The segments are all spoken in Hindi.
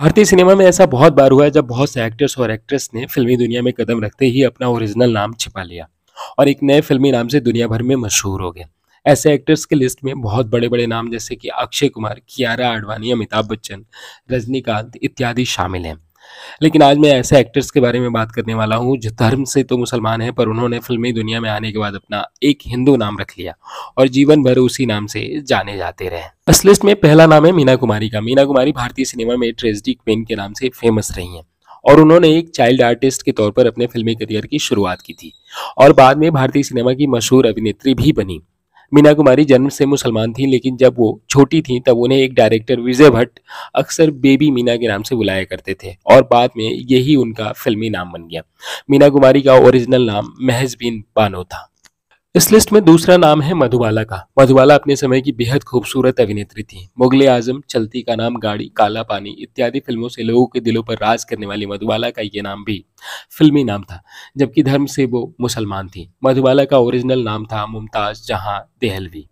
भारतीय सिनेमा में ऐसा बहुत बार हुआ है जब बहुत से एक्टर्स और एक्ट्रेस ने फिल्मी दुनिया में कदम रखते ही अपना ओरिजिनल नाम छिपा लिया और एक नए फिल्मी नाम से दुनिया भर में मशहूर हो गए ऐसे एक्टर्स की लिस्ट में बहुत बड़े बड़े नाम जैसे कि अक्षय कुमार कियारा आडवाणी अमिताभ बच्चन रजनीकांत इत्यादि शामिल हैं लेकिन आज मैं ऐसे एक्टर्स के बारे में बात करने वाला हूँ जो धर्म से तो मुसलमान हैं पर उन्होंने फिल्मी दुनिया में आने के बाद अपना एक हिंदू नाम रख लिया और जीवन भर उसी नाम से जाने जाते रहे इस लिस्ट में पहला नाम है मीना कुमारी का मीना कुमारी भारतीय सिनेमा में ट्रेजिडी क्वीन के नाम से फेमस रही हैं और उन्होंने एक चाइल्ड आर्टिस्ट के तौर पर अपने फिल्मी करियर की शुरुआत की थी और बाद में भारतीय सिनेमा की मशहूर अभिनेत्री भी बनी मीना कुमारी जन्म से मुसलमान थी लेकिन जब वो छोटी थी तब उन्हें एक डायरेक्टर विजय भट्ट अक्सर बेबी मीना के नाम से बुलाया करते थे और बाद में यही उनका फिल्मी नाम बन गया मीना कुमारी का ओरिजिनल नाम महजबीन बानो था इस लिस्ट में दूसरा नाम है मधुबाला का मधुबाला अपने समय की बेहद खूबसूरत अभिनेत्री थी मुगल आजम चलती का नाम गाड़ी काला पानी इत्यादि फिल्मों से लोगों के दिलों पर राज करने वाली मधुबाला का ये नाम भी फिल्मी नाम था जबकि धर्म से वो मुसलमान थी मधुबाला का ओरिजिनल नाम था मुमताज जहां देहलवी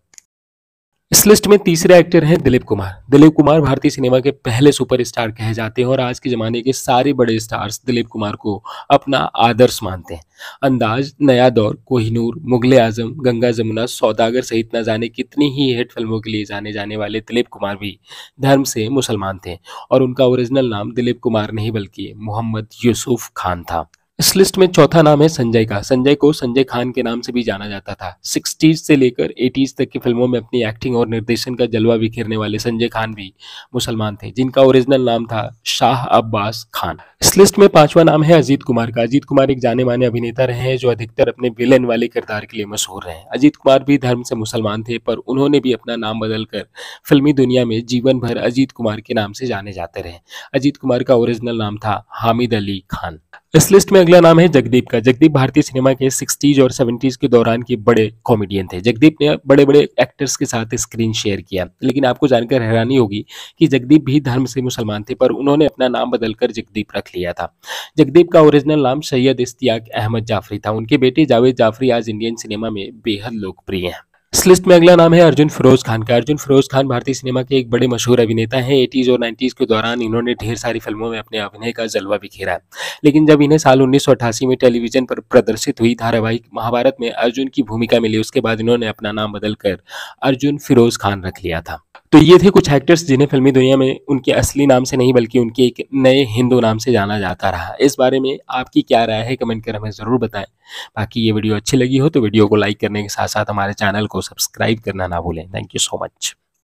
इस लिस्ट में तीसरे एक्टर हैं दिलीप कुमार दिलीप कुमार भारतीय सिनेमा के पहले सुपरस्टार कहे जाते हैं और आज के ज़माने के सारे बड़े स्टार्स दिलीप कुमार को अपना आदर्श मानते हैं अंदाज नया दौर कोहिनूर मुगल आजम गंगा जमुना सौदागर सहित न जाने कितनी ही हिट फिल्मों के लिए जाने जाने वाले दिलीप कुमार भी धर्म से मुसलमान थे और उनका ओरिजिनल नाम दिलीप कुमार नहीं बल्कि मोहम्मद यूसुफ खान था इस लिस्ट में चौथा नाम है संजय का संजय को संजय खान के नाम से भी जाना जाता था सिक्सटीज से लेकर एटीज तक की फिल्मों में अपनी एक्टिंग और निर्देशन का जलवा बिखेरने वाले संजय खान भी मुसलमान थे जिनका ओरिजिनल नाम था शाह अब्बास खान इस लिस्ट में पांचवा नाम है अजीत कुमार का अजीत कुमार एक जाने माने अभिनेता रहे हैं जो अधिकतर अपने विलेन वाले किरदार के लिए मशहूर रहे अजीत कुमार भी धर्म से मुसलमान थे पर उन्होंने भी अपना नाम बदलकर फिल्मी दुनिया में जीवन भर अजीत कुमार के नाम से जाने जाते रहे अजीत कुमार का ओरिजिनल नाम था हामिद अली खान इस लिस्ट में अगला नाम है जगदीप का जगदीप भारतीय सिनेमा के सिक्सटीज और सेवेंटीज के दौरान के बड़े कॉमेडियन थे जगदीप ने बड़े बड़े एक्टर्स के साथ स्क्रीन शेयर किया लेकिन आपको जानकर हैरानी होगी कि जगदीप भी धर्म से मुसलमान थे पर उन्होंने अपना नाम बदलकर जगदीप रख लिया था जगदीप का ओरिजिनल नाम सैयद इश्तियाक अहमद जाफरी था उनके बेटे जावेद जाफरी आज इंडियन सिनेमा में बेहद लोकप्रिय हैं इस लिस्ट में अगला नाम है अर्जुन फिरोज खान का अर्जुन फिरोज खान भारतीय सिनेमा के एक बड़े मशहूर अभिनेता हैं एटीज़ और नाइन्टीज़ के दौरान इन्होंने ढेर सारी फिल्मों में अपने अभिनय का जलवा बिखेरा लेकिन जब इन्हें साल उन्नीस में टेलीविजन पर प्रदर्शित हुई धारावाहिक महाभारत में अर्जुन की भूमिका मिली उसके बाद इन्होंने अपना नाम बदलकर अर्जुन फिरोज खान रख लिया था तो ये थे कुछ एक्टर्स जिन्हें फिल्मी दुनिया में उनके असली नाम से नहीं बल्कि उनके एक नए हिंदू नाम से जाना जाता रहा इस बारे में आपकी क्या राय है कमेंट कर हमें ज़रूर बताएं बाकी ये वीडियो अच्छी लगी हो तो वीडियो को लाइक करने के साथ साथ हमारे चैनल को सब्सक्राइब करना ना भूलें थैंक यू सो मच